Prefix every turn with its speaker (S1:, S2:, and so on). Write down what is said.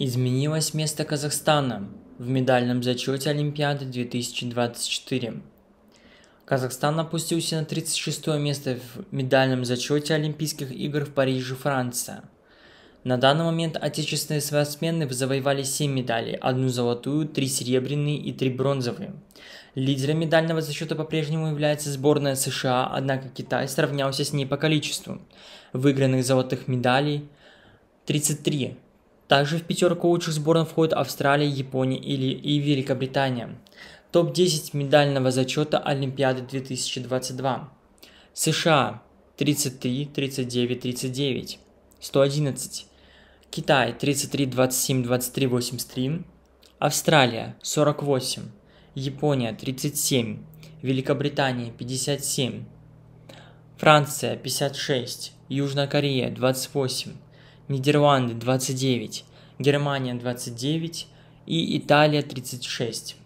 S1: Изменилось место Казахстана в медальном зачете Олимпиады 2024. Казахстан опустился на 36 место в медальном зачете Олимпийских игр в Париже, Франция. На данный момент отечественные спортсмены завоевали 7 медалей, одну золотую, 3 серебряные и 3 бронзовые. Лидером медального зачета по-прежнему является сборная США, однако Китай сравнялся с ней по количеству выигранных золотых медалей 33, также в пятерку лучших сборных входят Австралия, Япония или и Великобритания. Топ-10 медального зачета Олимпиады 2022. США 33, 39, 39, 111. Китай 33, 27, 23, 83. Австралия 48. Япония 37. Великобритания 57. Франция 56. Южная Корея 28. Нидерланды 29, Германия 29 и Италия 36.